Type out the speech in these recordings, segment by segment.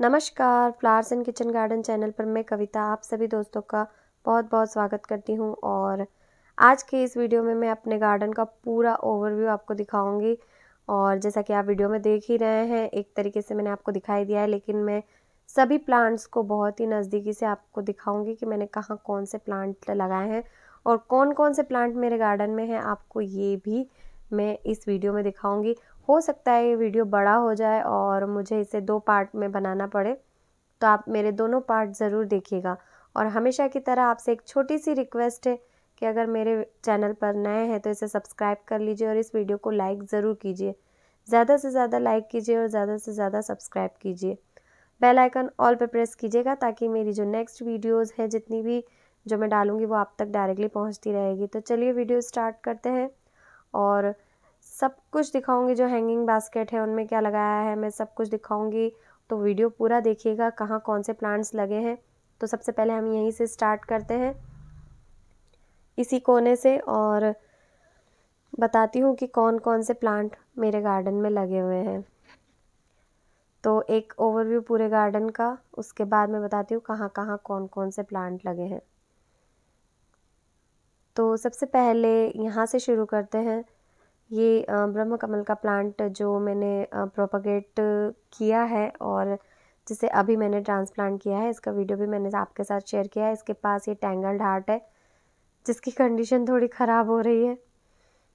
नमस्कार flowers and kitchen garden channel पर मैं कविता आप सभी दोस्तों का बहुत बहुत स्वागत करती हूँ और आज के इस वीडियो में मैं अपने गार्डन का पूरा ओवरव्यू आपको दिखाऊंगी और जैसा कि आप वीडियो में देख ही रहे हैं एक तरीके से मैंने आपको दिखाई दिया है लेकिन मैं सभी प्लांट्स को बहुत ही नज़दीकी से आपको दिखाऊँगी कि मैंने कहाँ कौन से प्लांट लगाए हैं और कौन कौन से प्लांट मेरे गार्डन में हैं आपको ये भी मैं इस वीडियो में दिखाऊंगी हो सकता है ये वीडियो बड़ा हो जाए और मुझे इसे दो पार्ट में बनाना पड़े तो आप मेरे दोनों पार्ट ज़रूर देखिएगा और हमेशा की तरह आपसे एक छोटी सी रिक्वेस्ट है कि अगर मेरे चैनल पर नए हैं तो इसे सब्सक्राइब कर लीजिए और इस वीडियो को लाइक ज़रूर कीजिए ज़्यादा से ज़्यादा लाइक कीजिए और ज़्यादा से ज़्यादा सब्सक्राइब कीजिए बेल आइकन ऑल पर प्रेस कीजिएगा ताकि मेरी जो नेक्स्ट वीडियोस हैं जितनी भी जो मैं डालूँगी वो आप तक डायरेक्टली पहुँचती रहेगी तो चलिए वीडियो स्टार्ट करते हैं और सब कुछ दिखाऊंगी जो हैंगिंग बास्केट है उनमें क्या लगाया है मैं सब कुछ दिखाऊंगी तो वीडियो पूरा देखिएगा कहाँ कौन से प्लांट्स लगे हैं तो सबसे पहले हम यहीं से स्टार्ट करते हैं इसी कोने से और बताती हूँ कि कौन कौन से प्लांट मेरे गार्डन में लगे हुए हैं तो एक ओवरव्यू पूरे गार्डन का उसके बाद मैं बताती हूँ कहाँ कहाँ कौन कौन से प्लांट लगे हैं तो सबसे पहले यहाँ से शुरू करते हैं ये ब्रह्म कमल का प्लांट जो मैंने प्रोपागेट किया है और जिसे अभी मैंने ट्रांसप्लांट किया है इसका वीडियो भी मैंने आपके साथ शेयर किया है इसके पास ये टेंगल्ड हार्ट है जिसकी कंडीशन थोड़ी ख़राब हो रही है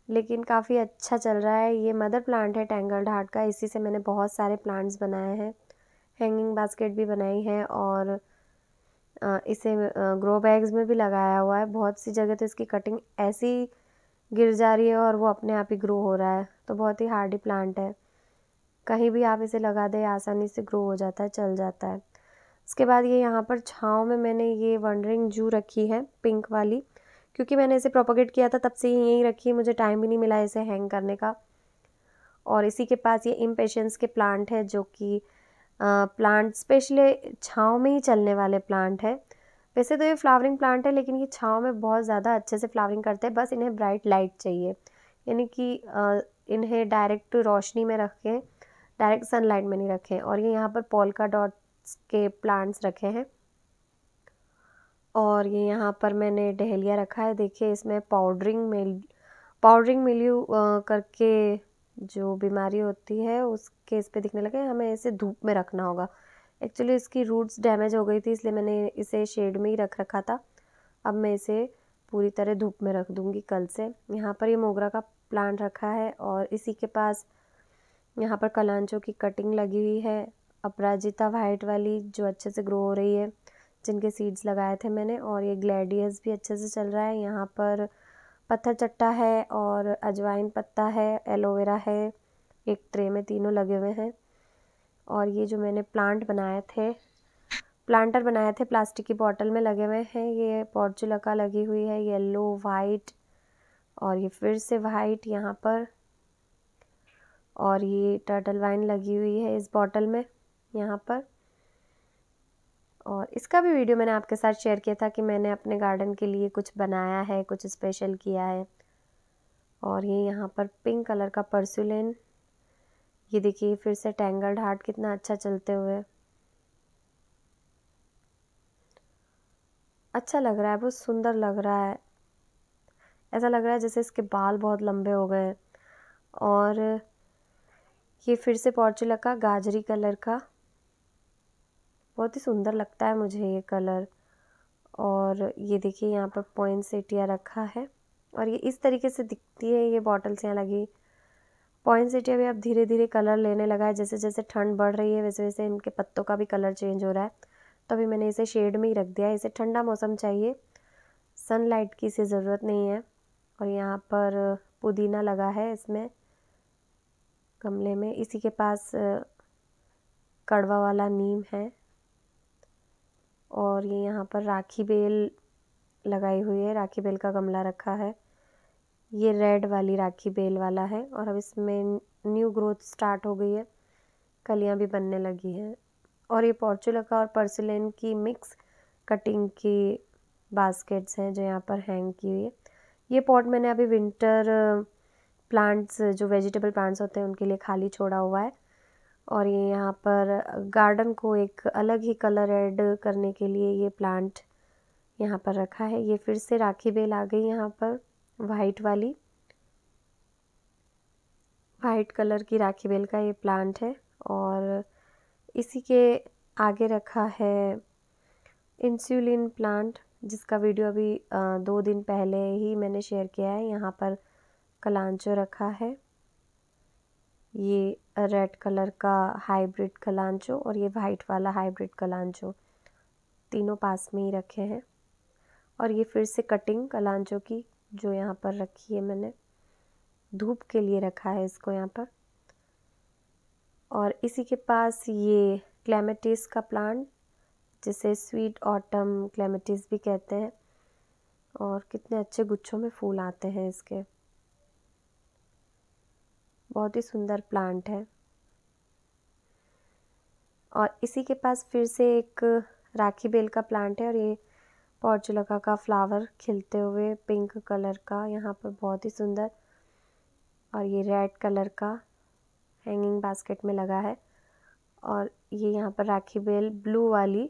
लेकिन काफ़ी अच्छा चल रहा है ये मदर प्लांट है टेंगल्ड हार्ट का इसी से मैंने बहुत सारे प्लांट्स बनाए हैं हैंगिंग बास्केट भी बनाई है और इसे ग्रो बैग्स में भी लगाया हुआ है बहुत सी जगह तो इसकी कटिंग ऐसी गिर जा रही है और वो अपने आप ही ग्रो हो रहा है तो बहुत ही हार्डी प्लांट है कहीं भी आप इसे लगा दें आसानी से ग्रो हो जाता है चल जाता है उसके बाद ये यहाँ पर छाँव में मैंने ये वंडरिंग जू रखी है पिंक वाली क्योंकि मैंने इसे प्रोपोगेट किया था तब से ही यहीं रखी मुझे टाइम भी नहीं मिला इसे हैंग करने का और इसी के पास ये इम्पेशेंस के प्लांट है जो कि प्लांट स्पेशली छाँव में ही चलने वाले प्लांट है वैसे तो ये फ्लावरिंग प्लांट है लेकिन ये छाँव में बहुत ज़्यादा अच्छे से फ्लावरिंग करते हैं बस इन्हें ब्राइट लाइट चाहिए यानी कि इन्हें डायरेक्ट रोशनी में रखें डायरेक्ट सनलाइट में नहीं रखें और ये यहाँ पर पोलका डॉट्स के प्लांट्स रखे हैं और ये यहाँ पर मैंने डहलिया रखा है देखिए इसमें पाउडरिंग मिल पाउडरिंग मिल्यू करके जो बीमारी होती है उसके इस पर दिखने लगे हमें इसे धूप में रखना होगा एक्चुअली इसकी रूट्स डैमेज हो गई थी इसलिए मैंने इसे शेड में ही रख रखा था अब मैं इसे पूरी तरह धूप में रख दूँगी कल से यहाँ पर ये मोगरा का प्लांट रखा है और इसी के पास यहाँ पर कलांचों की कटिंग लगी हुई है अपराजिता वाइट वाली जो अच्छे से ग्रो हो रही है जिनके सीड्स लगाए थे मैंने और ये ग्लैडियस भी अच्छे से चल रहा है यहाँ पर पत्थर चट्टा है और अजवाइन पत्ता है एलोवेरा है एक ट्रे में तीनों लगे हुए हैं और ये जो मैंने प्लांट बनाए थे प्लांटर बनाए थे प्लास्टिक की बॉटल में लगे हुए हैं ये पॉर्चुलका लगी हुई है येलो वाइट और ये फिर से वाइट यहाँ पर और ये टर्टल वाइन लगी हुई है इस बॉटल में यहाँ पर और इसका भी वीडियो मैंने आपके साथ शेयर किया था कि मैंने अपने गार्डन के लिए कुछ बनाया है कुछ स्पेशल किया है और ये यहाँ पर पिंक कलर का परसुलेन ये देखिए फिर से टेंगल्ड हार्ट कितना अच्छा चलते हुए अच्छा लग रहा है बहुत सुंदर लग रहा है ऐसा लग रहा है जैसे इसके बाल बहुत लंबे हो गए और ये फिर से पॉर्चुला का गाजरी कलर का बहुत ही सुंदर लगता है मुझे ये कलर और ये देखिए यहाँ पर पॉइंट सेटिया रखा है और ये इस तरीके से दिखती है ये बॉटल्स यहाँ लगी पॉइंट सिटी अभी अब धीरे धीरे कलर लेने लगा है जैसे जैसे ठंड बढ़ रही है वैसे वैसे इनके पत्तों का भी कलर चेंज हो रहा है तो अभी मैंने इसे शेड में ही रख दिया है इसे ठंडा मौसम चाहिए सनलाइट की इसे ज़रूरत नहीं है और यहाँ पर पुदीना लगा है इसमें गमले में इसी के पास कड़वा वाला नीम है और ये यहाँ पर राखी बेल लगाई हुई है राखी बेल का गमला रखा है ये रेड वाली राखी बेल वाला है और अब इसमें न्यू ग्रोथ स्टार्ट हो गई है कलियाँ भी बनने लगी हैं और ये पॉर्चुलका और पर्सिलेन की मिक्स कटिंग की बास्केट्स हैं जो यहाँ पर हैंग की हुई है ये पॉट मैंने अभी विंटर प्लांट्स जो वेजिटेबल प्लांट्स होते हैं उनके लिए खाली छोड़ा हुआ है और ये यहाँ पर गार्डन को एक अलग ही कलर ऐड करने के लिए ये प्लांट यहाँ पर रखा है ये फिर से राखी बेल आ गई यहाँ पर वाइट वाली वाइट कलर की राखी बेल का ये प्लांट है और इसी के आगे रखा है इंसुलिन प्लांट जिसका वीडियो अभी दो दिन पहले ही मैंने शेयर किया है यहाँ पर कलांचो रखा है ये रेड कलर का हाइब्रिड कलांचो और ये वाइट वाला हाइब्रिड कलांचो तीनों पास में ही रखे हैं और ये फिर से कटिंग कलांचो की जो यहाँ पर रखी है मैंने धूप के लिए रखा है इसको यहाँ पर और इसी के पास ये क्लेमेटिस का प्लांट जिसे स्वीट ऑटम क्लेमेटिस भी कहते हैं और कितने अच्छे गुच्छों में फूल आते हैं इसके बहुत ही सुंदर प्लांट है और इसी के पास फिर से एक राखी बेल का प्लांट है और ये पोर्चुलका का फ्लावर खिलते हुए पिंक कलर का यहाँ पर बहुत ही सुंदर और ये रेड कलर का हैंगिंग बास्केट में लगा है और ये यहाँ पर राखी बेल ब्लू वाली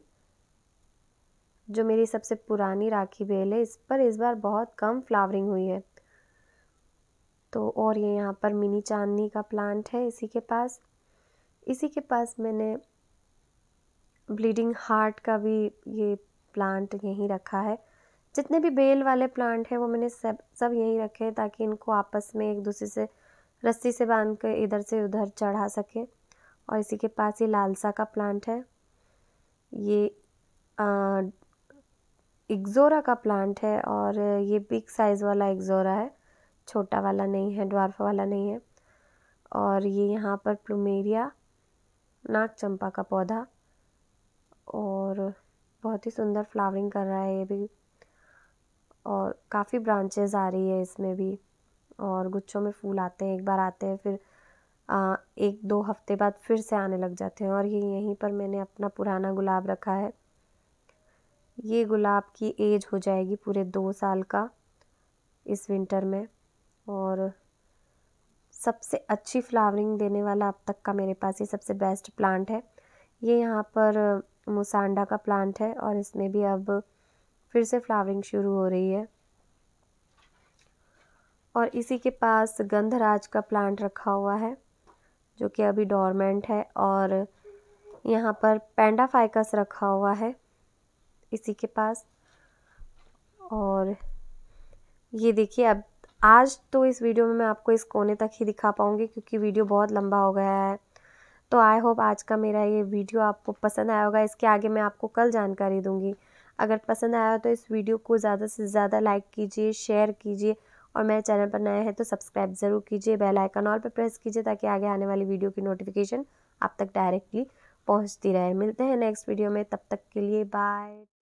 जो मेरी सबसे पुरानी राखी बेल है इस पर इस बार बहुत कम फ्लावरिंग हुई है तो और ये यहाँ पर मिनी चांदनी का प्लांट है इसी के पास इसी के पास मैंने ब्लीडिंग हार्ट का भी ये प्लांट यहीं रखा है जितने भी बेल वाले प्लांट हैं वो मैंने सब सब यहीं रखे हैं ताकि इनको आपस में एक दूसरे से रस्सी से बांध कर इधर से उधर चढ़ा सकें और इसी के पास ये लालसा का प्लांट है ये आ, इग्जोरा का प्लांट है और ये बिग साइज़ वाला इग्जोरा है छोटा वाला नहीं है ड्वार्फ वाला नहीं है और ये यहाँ पर प्लूमेरिया नाग चंपा का पौधा और बहुत ही सुंदर फ्लावरिंग कर रहा है ये भी और काफ़ी ब्रांचेज आ रही है इसमें भी और गुच्छों में फूल आते हैं एक बार आते हैं फिर आ, एक दो हफ्ते बाद फिर से आने लग जाते हैं और ये यहीं पर मैंने अपना पुराना गुलाब रखा है ये गुलाब की एज हो जाएगी पूरे दो साल का इस विंटर में और सबसे अच्छी फ्लावरिंग देने वाला अब तक का मेरे पास ये सबसे बेस्ट प्लांट है ये यहाँ पर मुसांडा का प्लांट है और इसमें भी अब फिर से फ्लावरिंग शुरू हो रही है और इसी के पास गंधराज का प्लांट रखा हुआ है जो कि अभी डोरमेंट है और यहाँ पर फाइकस रखा हुआ है इसी के पास और ये देखिए अब आज तो इस वीडियो में मैं आपको इस कोने तक ही दिखा पाऊँगी क्योंकि वीडियो बहुत लंबा हो गया है तो आई होप आज का मेरा ये वीडियो आपको पसंद आया होगा इसके आगे मैं आपको कल जानकारी दूंगी अगर पसंद आया हो तो इस वीडियो को ज़्यादा से ज़्यादा लाइक कीजिए शेयर कीजिए और मेरे चैनल पर नया है तो सब्सक्राइब ज़रूर कीजिए बेल आइकन ऑल पर प्रेस कीजिए ताकि आगे आने वाली वीडियो की नोटिफिकेशन आप तक डायरेक्टली पहुँचती रहे मिलते हैं नेक्स्ट वीडियो में तब तक के लिए बाय